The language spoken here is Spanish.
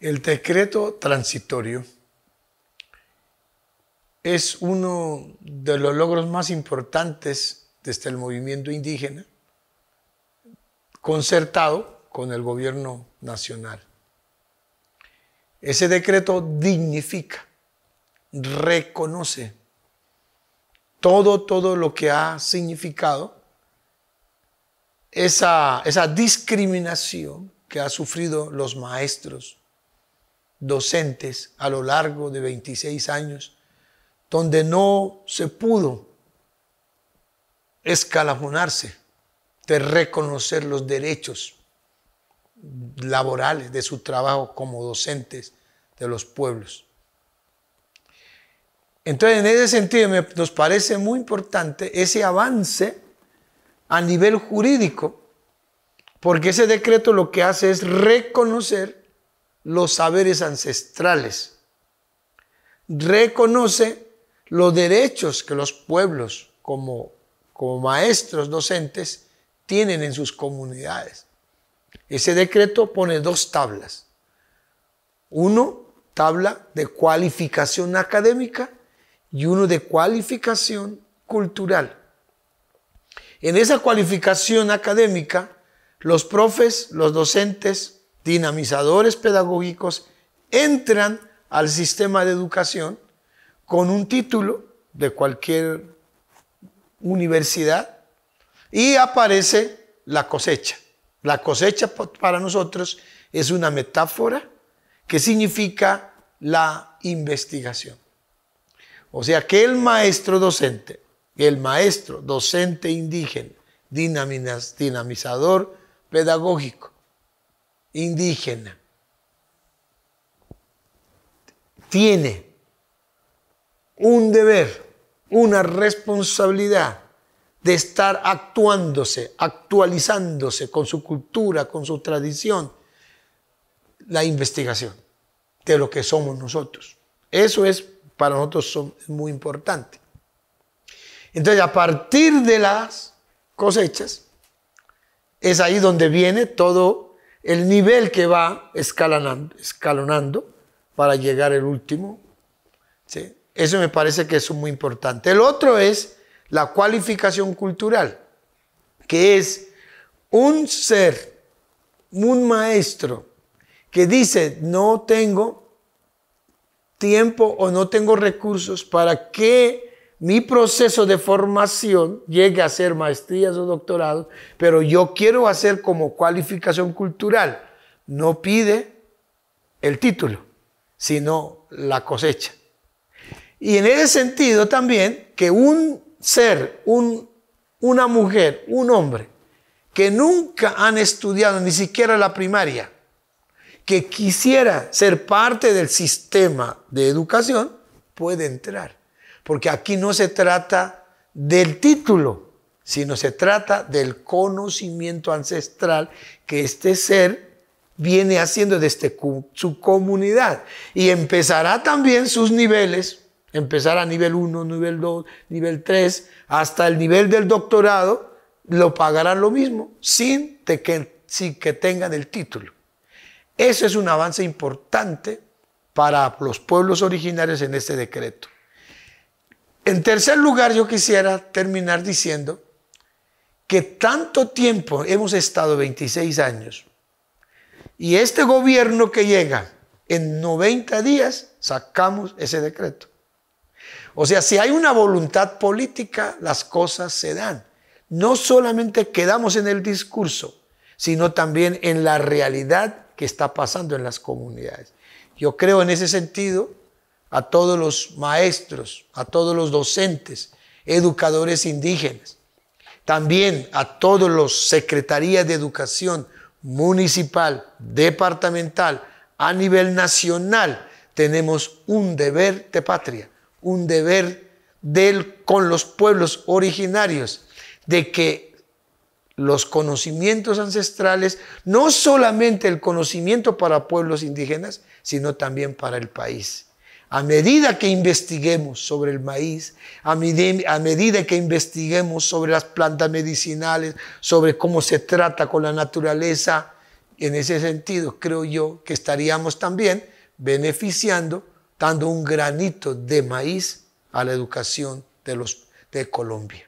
El decreto transitorio es uno de los logros más importantes desde el movimiento indígena, concertado con el gobierno nacional. Ese decreto dignifica, reconoce todo, todo lo que ha significado esa, discriminación que han sufrido los maestros, docentes a lo largo de 26 años, donde no se pudo escalafonarse de reconocer los derechos laborales, de su trabajo como docentes de los pueblos. Entonces, en ese sentido, nos parece muy importante ese avance a nivel jurídico, porque ese decreto lo que hace es reconocer los saberes ancestrales, reconoce los derechos que los pueblos como, como maestros docentes tienen en sus comunidades. Ese decreto pone dos tablas. Uno, tabla de cualificación académica y uno de cualificación cultural. En esa cualificación académica, los profes, los docentes, dinamizadores pedagógicos entran al sistema de educación con un título de cualquier universidad y aparece la cosecha. La cosecha para nosotros es una metáfora que significa la investigación. O sea que el maestro docente, el maestro docente indígena, dinamizador pedagógico, indígena, tiene un deber, una responsabilidad de estar actuándose, actualizándose con su cultura, con su tradición, la investigación de lo que somos nosotros. Eso es para nosotros muy importante. Entonces, a partir de las cosechas, es ahí donde viene todo el nivel que va escalonando, escalonando para llegar al último. ¿sí? Eso me parece que es muy importante. El otro es la cualificación cultural, que es un ser, un maestro, que dice, no tengo tiempo o no tengo recursos para que mi proceso de formación llegue a ser maestría o doctorado, pero yo quiero hacer como cualificación cultural. No pide el título, sino la cosecha. Y en ese sentido también que un ser, una mujer, un hombre, que nunca han estudiado ni siquiera la primaria, que quisiera ser parte del sistema de educación, puede entrar. Porque aquí no se trata del título, sino se trata del conocimiento ancestral que este ser viene haciendo desde su comunidad y empezará también sus niveles empezar a nivel 1, nivel 2, nivel 3, hasta el nivel del doctorado, lo pagarán lo mismo, sin, que, que tengan el título. Eso es un avance importante para los pueblos originarios en este decreto. En tercer lugar, yo quisiera terminar diciendo que tanto tiempo hemos estado 26 años y este gobierno que llega en 90 días sacamos ese decreto. O sea, si hay una voluntad política, las cosas se dan. No solamente quedamos en el discurso, sino también en la realidad que está pasando en las comunidades. Yo creo en ese sentido a todos los maestros, a todos los docentes, educadores indígenas, también a todos los secretarías de educación municipal, departamental, a nivel nacional, tenemos un deber de patria un deber con los pueblos originarios, de que los conocimientos ancestrales, no solamente el conocimiento para pueblos indígenas, sino también para el país. A medida que investiguemos sobre el maíz, a, medida que investiguemos sobre las plantas medicinales, sobre cómo se trata con la naturaleza, en ese sentido creo yo que estaríamos también beneficiando dando un granito de maíz a la educación de, los, de Colombia.